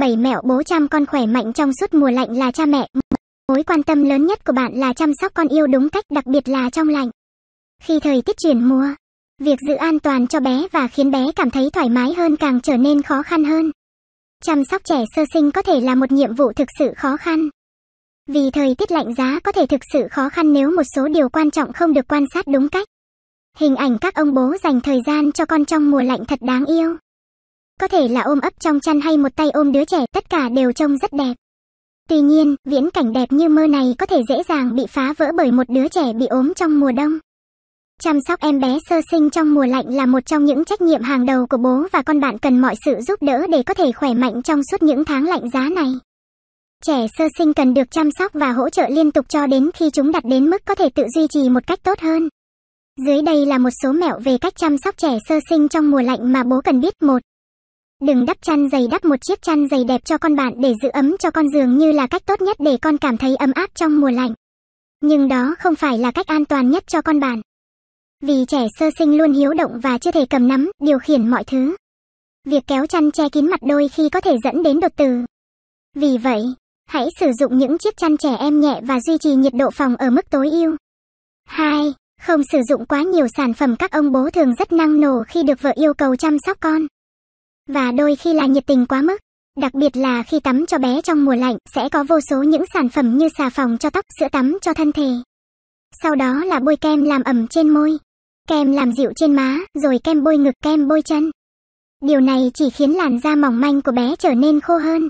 Bảy mẹo bố chăm con khỏe mạnh trong suốt mùa lạnh là cha mẹ. Mối quan tâm lớn nhất của bạn là chăm sóc con yêu đúng cách đặc biệt là trong lạnh. Khi thời tiết chuyển mùa, việc giữ an toàn cho bé và khiến bé cảm thấy thoải mái hơn càng trở nên khó khăn hơn. Chăm sóc trẻ sơ sinh có thể là một nhiệm vụ thực sự khó khăn. Vì thời tiết lạnh giá có thể thực sự khó khăn nếu một số điều quan trọng không được quan sát đúng cách. Hình ảnh các ông bố dành thời gian cho con trong mùa lạnh thật đáng yêu có thể là ôm ấp trong chăn hay một tay ôm đứa trẻ, tất cả đều trông rất đẹp. Tuy nhiên, viễn cảnh đẹp như mơ này có thể dễ dàng bị phá vỡ bởi một đứa trẻ bị ốm trong mùa đông. Chăm sóc em bé sơ sinh trong mùa lạnh là một trong những trách nhiệm hàng đầu của bố và con bạn cần mọi sự giúp đỡ để có thể khỏe mạnh trong suốt những tháng lạnh giá này. Trẻ sơ sinh cần được chăm sóc và hỗ trợ liên tục cho đến khi chúng đạt đến mức có thể tự duy trì một cách tốt hơn. Dưới đây là một số mẹo về cách chăm sóc trẻ sơ sinh trong mùa lạnh mà bố cần biết. một Đừng đắp chăn dày đắp một chiếc chăn dày đẹp cho con bạn để giữ ấm cho con giường như là cách tốt nhất để con cảm thấy ấm áp trong mùa lạnh. Nhưng đó không phải là cách an toàn nhất cho con bạn. Vì trẻ sơ sinh luôn hiếu động và chưa thể cầm nắm, điều khiển mọi thứ. Việc kéo chăn che kín mặt đôi khi có thể dẫn đến đột tử. Vì vậy, hãy sử dụng những chiếc chăn trẻ em nhẹ và duy trì nhiệt độ phòng ở mức tối ưu. 2. Không sử dụng quá nhiều sản phẩm các ông bố thường rất năng nổ khi được vợ yêu cầu chăm sóc con và đôi khi là nhiệt tình quá mức. Đặc biệt là khi tắm cho bé trong mùa lạnh, sẽ có vô số những sản phẩm như xà phòng cho tóc, sữa tắm cho thân thể. Sau đó là bôi kem làm ẩm trên môi, kem làm dịu trên má, rồi kem bôi ngực, kem bôi chân. Điều này chỉ khiến làn da mỏng manh của bé trở nên khô hơn.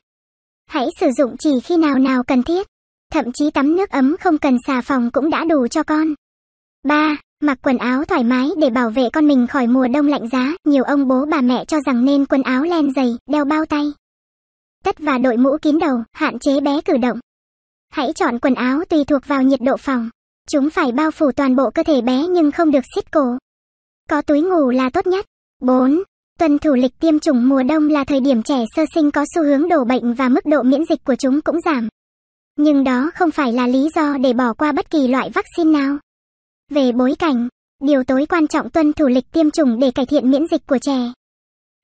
Hãy sử dụng chỉ khi nào nào cần thiết. Thậm chí tắm nước ấm không cần xà phòng cũng đã đủ cho con. 3. Mặc quần áo thoải mái để bảo vệ con mình khỏi mùa đông lạnh giá, nhiều ông bố bà mẹ cho rằng nên quần áo len dày, đeo bao tay. Tất và đội mũ kín đầu, hạn chế bé cử động. Hãy chọn quần áo tùy thuộc vào nhiệt độ phòng. Chúng phải bao phủ toàn bộ cơ thể bé nhưng không được siết cổ. Có túi ngủ là tốt nhất. 4. Tuân thủ lịch tiêm chủng mùa đông là thời điểm trẻ sơ sinh có xu hướng đổ bệnh và mức độ miễn dịch của chúng cũng giảm. Nhưng đó không phải là lý do để bỏ qua bất kỳ loại vaccine nào. Về bối cảnh, điều tối quan trọng tuân thủ lịch tiêm chủng để cải thiện miễn dịch của trẻ.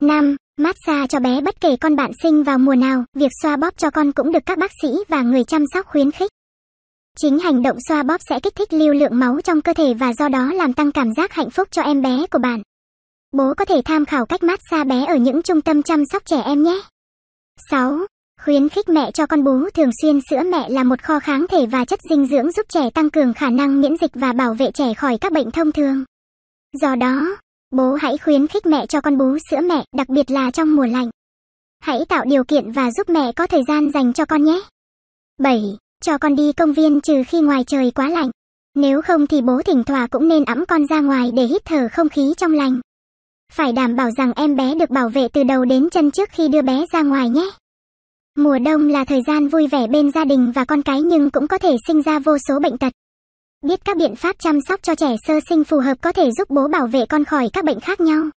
5. Massage cho bé bất kể con bạn sinh vào mùa nào, việc xoa bóp cho con cũng được các bác sĩ và người chăm sóc khuyến khích. Chính hành động xoa bóp sẽ kích thích lưu lượng máu trong cơ thể và do đó làm tăng cảm giác hạnh phúc cho em bé của bạn. Bố có thể tham khảo cách massage bé ở những trung tâm chăm sóc trẻ em nhé. 6. Khuyến khích mẹ cho con bú thường xuyên sữa mẹ là một kho kháng thể và chất dinh dưỡng giúp trẻ tăng cường khả năng miễn dịch và bảo vệ trẻ khỏi các bệnh thông thường. Do đó, bố hãy khuyến khích mẹ cho con bú sữa mẹ, đặc biệt là trong mùa lạnh. Hãy tạo điều kiện và giúp mẹ có thời gian dành cho con nhé. 7. Cho con đi công viên trừ khi ngoài trời quá lạnh. Nếu không thì bố thỉnh thoả cũng nên ẵm con ra ngoài để hít thở không khí trong lành. Phải đảm bảo rằng em bé được bảo vệ từ đầu đến chân trước khi đưa bé ra ngoài nhé. Mùa đông là thời gian vui vẻ bên gia đình và con cái nhưng cũng có thể sinh ra vô số bệnh tật. Biết các biện pháp chăm sóc cho trẻ sơ sinh phù hợp có thể giúp bố bảo vệ con khỏi các bệnh khác nhau.